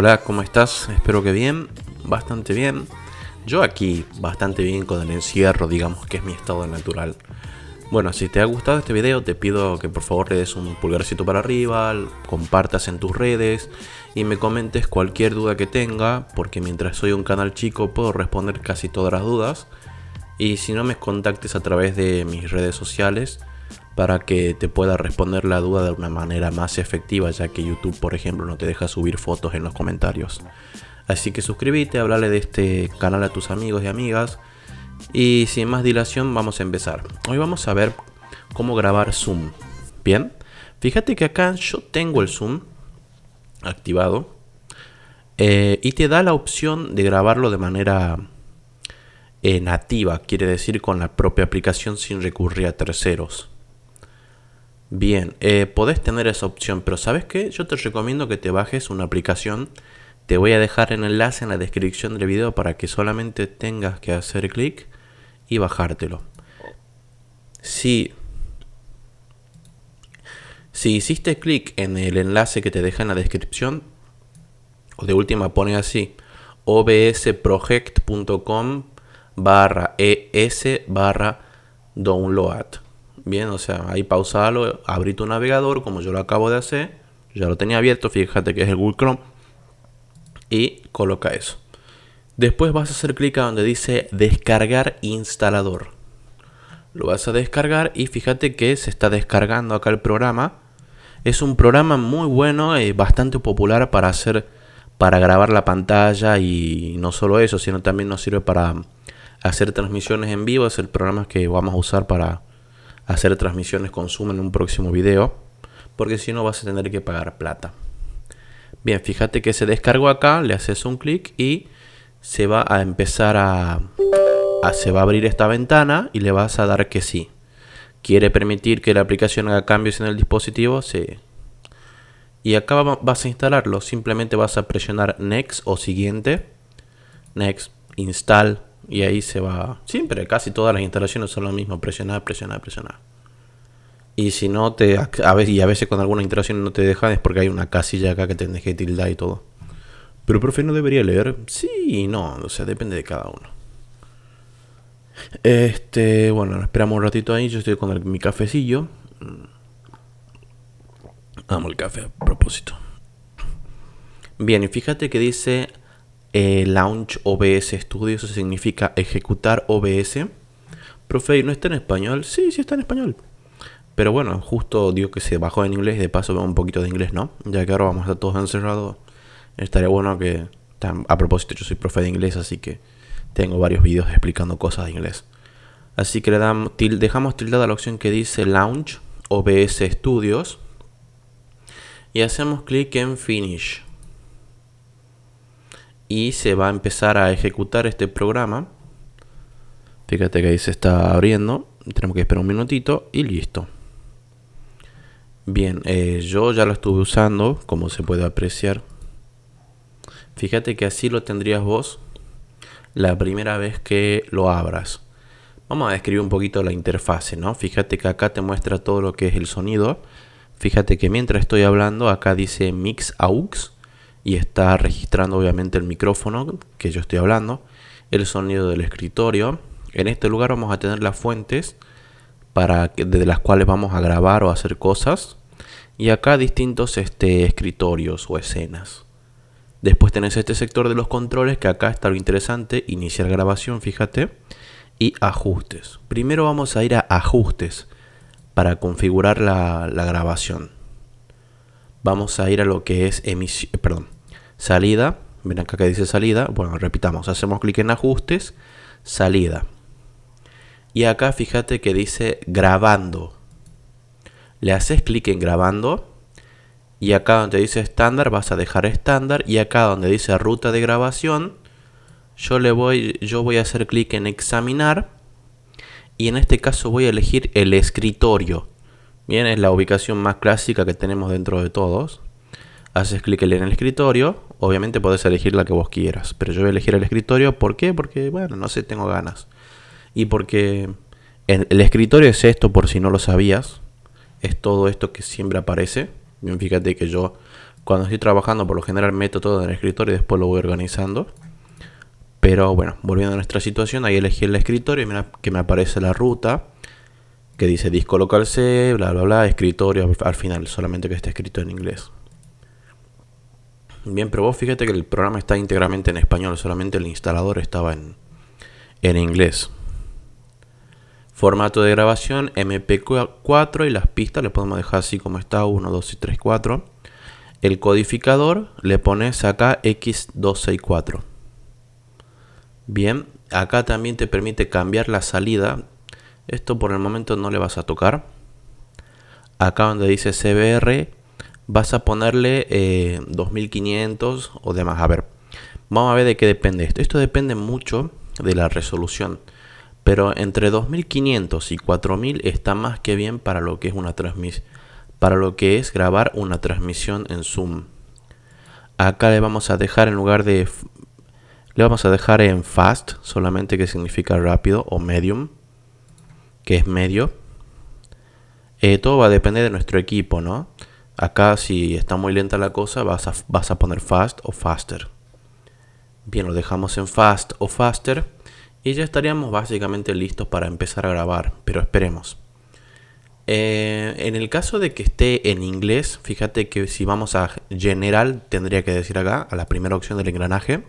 Hola, ¿cómo estás? Espero que bien, bastante bien. Yo aquí, bastante bien con el encierro, digamos que es mi estado natural. Bueno, si te ha gustado este video, te pido que por favor le des un pulgarcito para arriba, compartas en tus redes y me comentes cualquier duda que tenga, porque mientras soy un canal chico puedo responder casi todas las dudas. Y si no, me contactes a través de mis redes sociales para que te pueda responder la duda de una manera más efectiva, ya que YouTube, por ejemplo, no te deja subir fotos en los comentarios. Así que suscríbete, hablale de este canal a tus amigos y amigas. Y sin más dilación, vamos a empezar. Hoy vamos a ver cómo grabar Zoom. Bien, fíjate que acá yo tengo el Zoom activado eh, y te da la opción de grabarlo de manera eh, nativa, quiere decir con la propia aplicación sin recurrir a terceros. Bien, eh, podés tener esa opción, pero ¿sabes qué? Yo te recomiendo que te bajes una aplicación. Te voy a dejar el enlace en la descripción del video para que solamente tengas que hacer clic y bajártelo. Si, si hiciste clic en el enlace que te deja en la descripción, o de última pone así, obsproject.com barra es barra download Bien, o sea, ahí pausalo, abrí tu navegador, como yo lo acabo de hacer, ya lo tenía abierto, fíjate que es el Google Chrome, y coloca eso. Después vas a hacer clic a donde dice descargar instalador. Lo vas a descargar y fíjate que se está descargando acá el programa. Es un programa muy bueno y bastante popular para hacer para grabar la pantalla y no solo eso, sino también nos sirve para hacer transmisiones en vivo, es el programa que vamos a usar para hacer transmisiones con Zoom en un próximo video, porque si no vas a tener que pagar plata. Bien, fíjate que se descargó acá, le haces un clic y se va a empezar a, se va a abrir esta ventana y le vas a dar que sí. Quiere permitir que la aplicación haga cambios en el dispositivo, sí. Y acá vas a instalarlo, simplemente vas a presionar next o siguiente. Next, install y ahí se va. Siempre, casi todas las instalaciones son lo mismo. Presionar, presionar, presionar. Y si no te. A veces, y a veces con alguna instalaciones no te dejan es porque hay una casilla acá que tenés que tildar y todo. Pero profe, ¿no debería leer? Sí no. O sea, depende de cada uno. Este, bueno, esperamos un ratito ahí. Yo estoy con mi cafecillo. Amo el café a propósito. Bien, y fíjate que dice eh, launch OBS Studio, eso significa ejecutar OBS. Profe, ¿no está en español? Sí, sí está en español. Pero bueno, justo digo que se bajó en inglés de paso veo un poquito de inglés, ¿no? Ya que ahora vamos a estar todos encerrados. Estaría bueno que... A propósito, yo soy profe de inglés, así que tengo varios videos explicando cosas de inglés. Así que dejamos tildada la opción que dice Launch OBS Studios. Y hacemos clic en Finish y se va a empezar a ejecutar este programa. Fíjate que ahí se está abriendo. Tenemos que esperar un minutito y listo. Bien, eh, yo ya lo estuve usando, como se puede apreciar. Fíjate que así lo tendrías vos la primera vez que lo abras. Vamos a describir un poquito la interfase, ¿no? Fíjate que acá te muestra todo lo que es el sonido. Fíjate que mientras estoy hablando, acá dice Mix AUX y está registrando obviamente el micrófono que yo estoy hablando, el sonido del escritorio. En este lugar vamos a tener las fuentes para de las cuales vamos a grabar o hacer cosas. Y acá distintos este, escritorios o escenas. Después tenés este sector de los controles que acá está lo interesante, iniciar grabación, fíjate, y ajustes. Primero vamos a ir a ajustes para configurar la grabación vamos a ir a lo que es emisión, eh, perdón, salida. Ven acá que dice salida. Bueno, repitamos, hacemos clic en ajustes, salida. Y acá fíjate que dice grabando. Le haces clic en grabando. Y acá donde dice estándar vas a dejar estándar. Y acá donde dice ruta de grabación, yo, le voy, yo voy a hacer clic en examinar. Y en este caso voy a elegir el escritorio. Bien, es la ubicación más clásica que tenemos dentro de todos. Haces clic en el escritorio, obviamente podés elegir la que vos quieras, pero yo voy a elegir el escritorio, ¿por qué? Porque, bueno, no sé, tengo ganas. Y porque el escritorio es esto, por si no lo sabías, es todo esto que siempre aparece. Bien, fíjate que yo cuando estoy trabajando por lo general meto todo en el escritorio y después lo voy organizando. Pero bueno, volviendo a nuestra situación, ahí elegí el escritorio y mira que me aparece la ruta que dice disco local C, bla, bla, bla, escritorio al final, solamente que esté escrito en inglés. Bien, pero vos fíjate que el programa está íntegramente en español, solamente el instalador estaba en, en inglés. Formato de grabación MP4 y las pistas le podemos dejar así como está, 1, 2 y 3, 4. El codificador le pones acá X264. Bien, acá también te permite cambiar la salida esto por el momento no le vas a tocar. Acá donde dice CBR vas a ponerle 2500 eh, o demás. A ver, vamos a ver de qué depende esto. Esto depende mucho de la resolución. Pero entre 2500 y 4000 está más que bien para lo que es una transmisión. Para lo que es grabar una transmisión en Zoom. Acá le vamos a dejar en lugar de... Le vamos a dejar en fast, solamente que significa rápido o medium que es medio. Eh, todo va a depender de nuestro equipo, ¿no? Acá si está muy lenta la cosa vas a, vas a poner fast o faster. Bien, lo dejamos en fast o faster y ya estaríamos básicamente listos para empezar a grabar, pero esperemos. Eh, en el caso de que esté en inglés, fíjate que si vamos a general tendría que decir acá, a la primera opción del engranaje.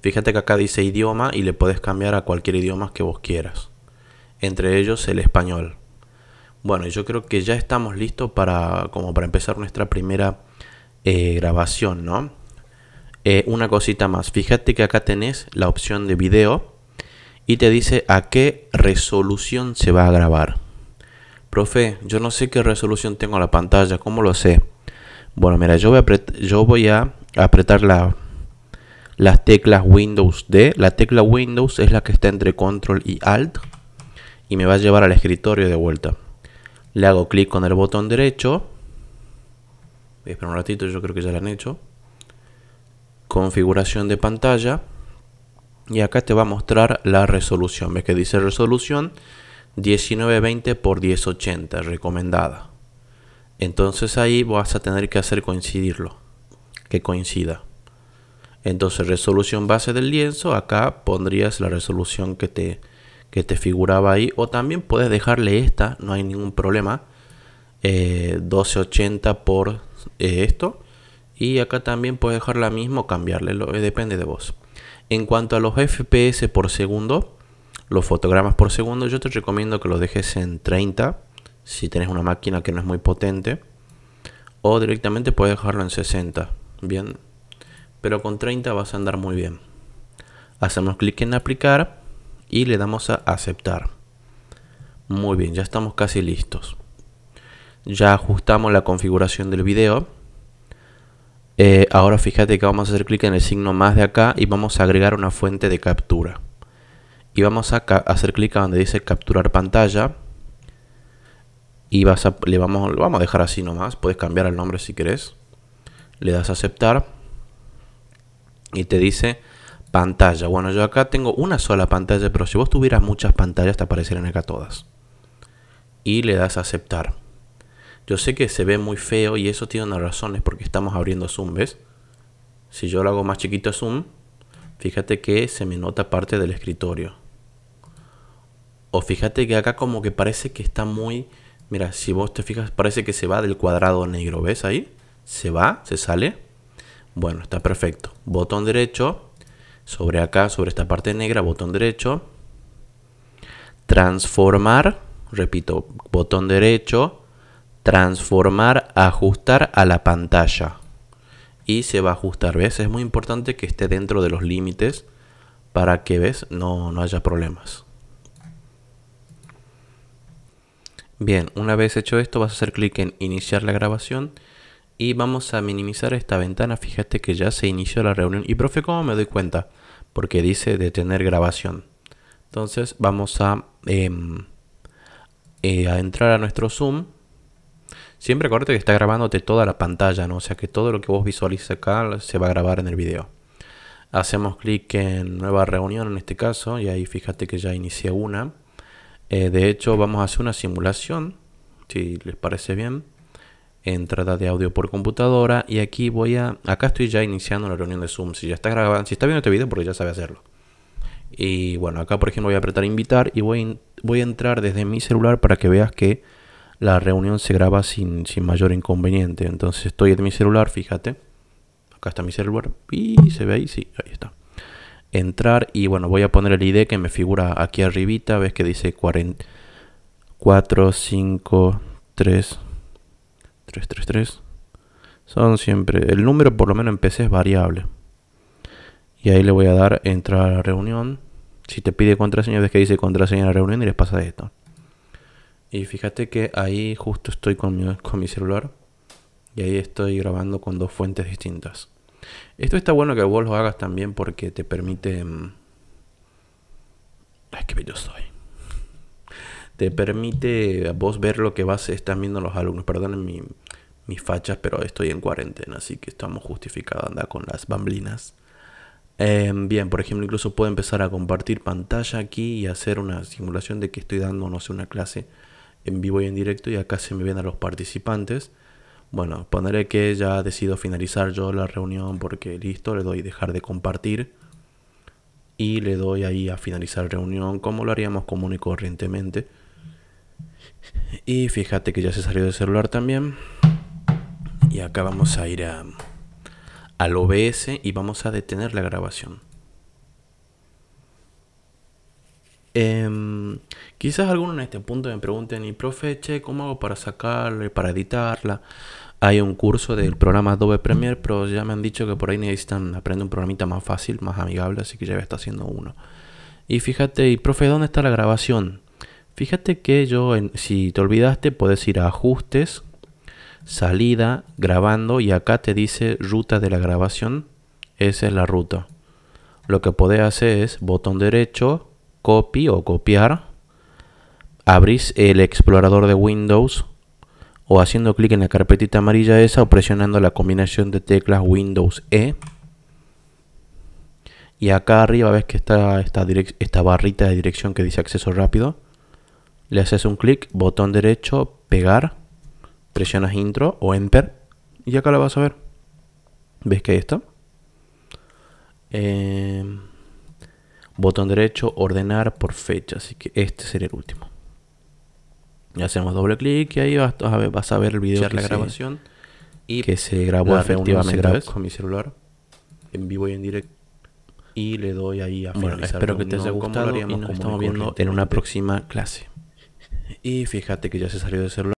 Fíjate que acá dice idioma y le puedes cambiar a cualquier idioma que vos quieras entre ellos el español. Bueno, yo creo que ya estamos listos para, como para empezar nuestra primera eh, grabación, ¿no? Eh, una cosita más, fíjate que acá tenés la opción de video y te dice a qué resolución se va a grabar. Profe, yo no sé qué resolución tengo la pantalla, ¿cómo lo sé? Bueno, mira, yo voy a, yo voy a apretar la, las teclas Windows D. La tecla Windows es la que está entre Control y Alt y me va a llevar al escritorio de vuelta. Le hago clic con el botón derecho. Espera un ratito, yo creo que ya lo han hecho. Configuración de pantalla. Y acá te va a mostrar la resolución. Ves que dice resolución 1920 x 1080 recomendada. Entonces ahí vas a tener que hacer coincidirlo. Que coincida. Entonces resolución base del lienzo. Acá pondrías la resolución que te que te figuraba ahí. O también puedes dejarle esta, no hay ningún problema. 1280 eh, por eh, esto. Y acá también puedes dejar la misma o cambiarle, eh, depende de vos. En cuanto a los FPS por segundo, los fotogramas por segundo, yo te recomiendo que lo dejes en 30 si tienes una máquina que no es muy potente. O directamente puedes dejarlo en 60. Bien. Pero con 30 vas a andar muy bien. Hacemos clic en aplicar y le damos a aceptar. Muy bien, ya estamos casi listos. Ya ajustamos la configuración del video. Eh, ahora fíjate que vamos a hacer clic en el signo más de acá y vamos a agregar una fuente de captura. Y vamos a hacer clic a donde dice capturar pantalla. Y vas le vamos, vamos a dejar así nomás. Puedes cambiar el nombre si querés. Le das a aceptar. Y te dice Pantalla. Bueno, yo acá tengo una sola pantalla, pero si vos tuvieras muchas pantallas te aparecerían acá todas. Y le das a aceptar. Yo sé que se ve muy feo y eso tiene unas razones porque estamos abriendo Zoom, ¿ves? Si yo lo hago más chiquito Zoom, fíjate que se me nota parte del escritorio. O fíjate que acá como que parece que está muy... Mira, si vos te fijas, parece que se va del cuadrado negro, ¿ves ahí? Se va, se sale. Bueno, está perfecto. Botón derecho, sobre acá, sobre esta parte negra, botón derecho, transformar, repito, botón derecho, transformar, ajustar a la pantalla. Y se va a ajustar, ¿ves? Es muy importante que esté dentro de los límites para que, ¿ves? No, no haya problemas. Bien, una vez hecho esto vas a hacer clic en iniciar la grabación y vamos a minimizar esta ventana. Fíjate que ya se inició la reunión. Y profe, ¿cómo me doy cuenta? Porque dice detener grabación. Entonces vamos a, em, eh, a entrar a nuestro Zoom. Siempre acuérdate que está grabándote toda la pantalla, ¿no? O sea que todo lo que vos visualices acá se va a grabar en el video. Hacemos clic en nueva reunión en este caso y ahí fíjate que ya inicié una. Eh, de hecho vamos a hacer una simulación, si les parece bien entrada de audio por computadora y aquí voy a, acá estoy ya iniciando la reunión de Zoom, si ya está grabando, si está viendo este video porque ya sabe hacerlo. Y bueno, acá por ejemplo voy a apretar invitar y voy, voy a entrar desde mi celular para que veas que la reunión se graba sin, mayor inconveniente. Entonces estoy en mi celular, fíjate. Acá está mi celular y se ve ahí, sí, ahí está. Entrar y bueno, voy a poner el ID que me figura aquí arribita, ves que dice 4, 5, 3, 333 son siempre el número por lo menos en PC es variable y ahí le voy a dar entrar a la reunión si te pide contraseña ves que dice contraseña a la reunión y les pasa esto y fíjate que ahí justo estoy con mi, con mi celular y ahí estoy grabando con dos fuentes distintas esto está bueno que vos lo hagas también porque te permite es mm, que yo soy te permite vos ver lo que vas, están viendo los alumnos. Perdonen mis fachas, pero estoy en cuarentena, así que estamos justificados andar con las bamblinas. Em, bien, por ejemplo, incluso puedo empezar a compartir pantalla aquí y hacer una simulación de que estoy dando, no sé, una clase en vivo y en directo y acá se me ven a los participantes. Bueno, pondré que ya decido finalizar yo la reunión porque listo, le doy dejar de compartir y le doy ahí a finalizar reunión como lo haríamos común y corrientemente. Y fíjate que ya se salió del celular también. Y acá vamos a ir a, al OBS y vamos a detener la grabación. Em, quizás algunos en este punto me pregunten, y profe, ¿cómo hago para sacarle para editarla? Hay un curso del programa Adobe Premiere, pero ya me han dicho que por ahí necesitan aprender un programita más fácil, más amigable, así que ya está haciendo uno. Y fíjate, y profe, ¿dónde está la grabación? Fíjate que yo, en, si te olvidaste, puedes ir a ajustes, salida, grabando y acá te dice ruta de la grabación. Esa es la ruta. Lo que podés hacer es botón derecho, copy o copiar. Abrís el explorador de Windows o haciendo clic en la carpetita amarilla esa o presionando la combinación de teclas Windows E. Y acá arriba ves que está esta barrita de dirección que dice acceso rápido le haces un clic, botón derecho, pegar, presionas intro o enter y acá la vas a ver. ¿Ves que esto? Em, botón derecho, ordenar por fecha, así que este sería el último. Y hacemos doble clic y ahí vas a ver, el video de la grabación que se grabó efectivamente con mi celular en vivo y en directo y le doy ahí a bueno, espero que te haya gustado y nos estamos viendo en una próxima clase. Y fíjate que ya se salió de celular.